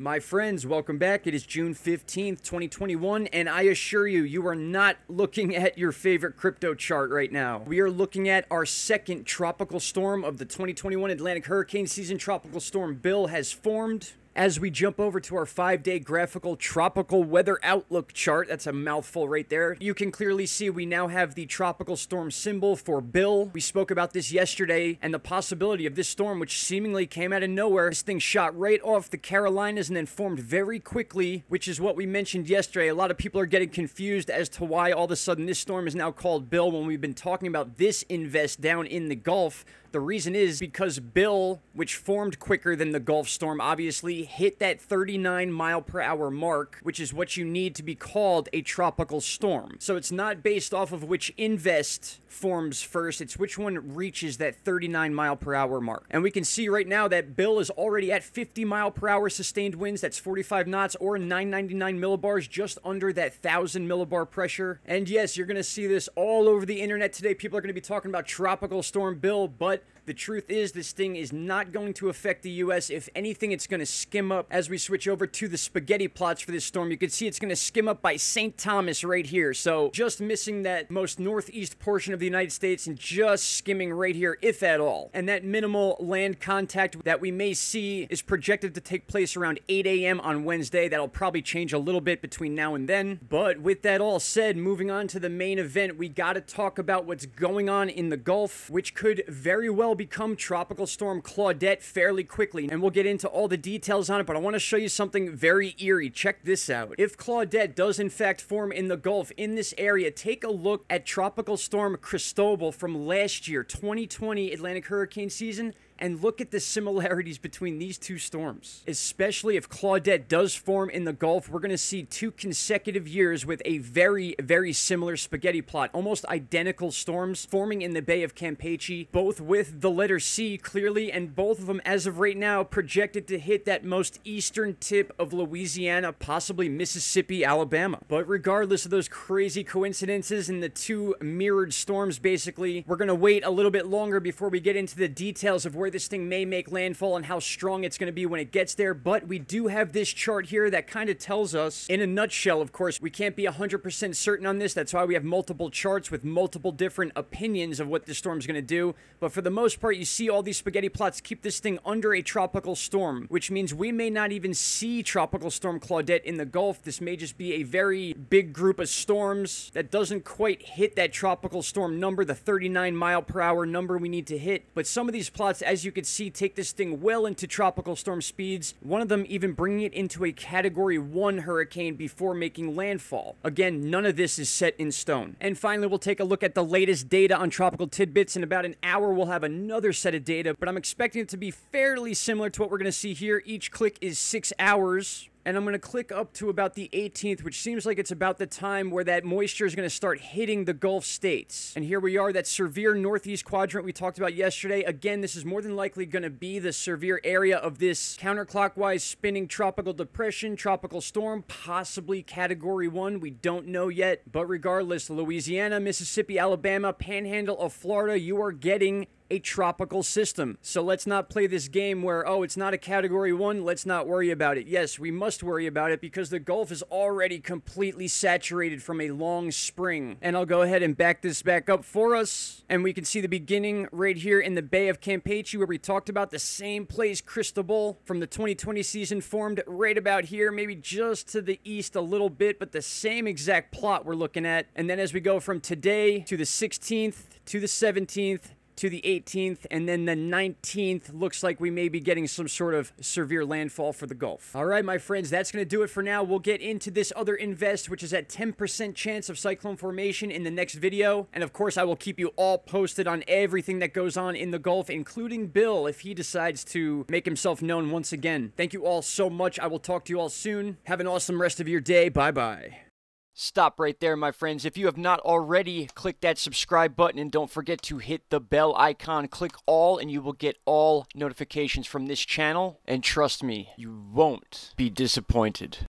My friends, welcome back. It is June 15th, 2021, and I assure you, you are not looking at your favorite crypto chart right now. We are looking at our second tropical storm of the 2021 Atlantic hurricane season. Tropical storm Bill has formed as we jump over to our five day graphical tropical weather outlook chart, that's a mouthful right there, you can clearly see we now have the tropical storm symbol for Bill. We spoke about this yesterday and the possibility of this storm, which seemingly came out of nowhere. This thing shot right off the Carolinas and then formed very quickly, which is what we mentioned yesterday. A lot of people are getting confused as to why all of a sudden this storm is now called Bill when we've been talking about this invest down in the Gulf. The reason is because Bill, which formed quicker than the Gulf storm, obviously hit that 39 mile per hour mark, which is what you need to be called a tropical storm. So it's not based off of which invest forms first, it's which one reaches that 39 mile per hour mark. And we can see right now that Bill is already at 50 mile per hour sustained winds, that's 45 knots or 999 millibars, just under that 1000 millibar pressure. And yes, you're going to see this all over the internet today. People are going to be talking about Tropical Storm Bill, but the truth is, this thing is not going to affect the U.S. If anything, it's going to skim up as we switch over to the spaghetti plots for this storm. You can see it's going to skim up by St. Thomas right here. So just missing that most northeast portion of the United States and just skimming right here, if at all. And that minimal land contact that we may see is projected to take place around 8 a.m. on Wednesday. That'll probably change a little bit between now and then. But with that all said, moving on to the main event, we got to talk about what's going on in the Gulf, which could very well become Tropical Storm Claudette fairly quickly, and we'll get into all the details on it, but I want to show you something very eerie. Check this out. If Claudette does in fact form in the Gulf in this area, take a look at Tropical Storm Cristobal from last year, 2020 Atlantic hurricane season and look at the similarities between these two storms. Especially if Claudette does form in the Gulf, we're going to see two consecutive years with a very, very similar spaghetti plot. Almost identical storms forming in the Bay of Campeche, both with the letter C clearly, and both of them, as of right now, projected to hit that most eastern tip of Louisiana, possibly Mississippi, Alabama. But regardless of those crazy coincidences and the two mirrored storms, basically, we're going to wait a little bit longer before we get into the details of where where this thing may make landfall and how strong it's going to be when it gets there. But we do have this chart here that kind of tells us, in a nutshell, of course, we can't be 100% certain on this. That's why we have multiple charts with multiple different opinions of what the storm's going to do. But for the most part, you see all these spaghetti plots keep this thing under a tropical storm, which means we may not even see Tropical Storm Claudette in the Gulf. This may just be a very big group of storms that doesn't quite hit that tropical storm number, the 39 mile per hour number we need to hit. But some of these plots, as as you can see, take this thing well into tropical storm speeds, one of them even bringing it into a Category 1 hurricane before making landfall. Again, none of this is set in stone. And finally, we'll take a look at the latest data on tropical tidbits. In about an hour, we'll have another set of data, but I'm expecting it to be fairly similar to what we're going to see here. Each click is six hours and I'm going to click up to about the 18th, which seems like it's about the time where that moisture is going to start hitting the Gulf states. And here we are, that severe northeast quadrant we talked about yesterday. Again, this is more than likely going to be the severe area of this counterclockwise spinning tropical depression, tropical storm, possibly category one. We don't know yet. But regardless, Louisiana, Mississippi, Alabama, panhandle of Florida, you are getting a tropical system. So let's not play this game where, oh, it's not a category one, let's not worry about it. Yes, we must worry about it because the Gulf is already completely saturated from a long spring. And I'll go ahead and back this back up for us. And we can see the beginning right here in the Bay of Campeche where we talked about the same place Cristobal from the 2020 season formed right about here, maybe just to the east a little bit, but the same exact plot we're looking at. And then as we go from today to the 16th to the 17th to the 18th, and then the 19th looks like we may be getting some sort of severe landfall for the Gulf. All right, my friends, that's going to do it for now. We'll get into this other invest, which is at 10% chance of cyclone formation in the next video. And of course, I will keep you all posted on everything that goes on in the Gulf, including Bill if he decides to make himself known once again. Thank you all so much. I will talk to you all soon. Have an awesome rest of your day. Bye bye. Stop right there, my friends. If you have not already, click that subscribe button and don't forget to hit the bell icon. Click all, and you will get all notifications from this channel. And trust me, you won't be disappointed.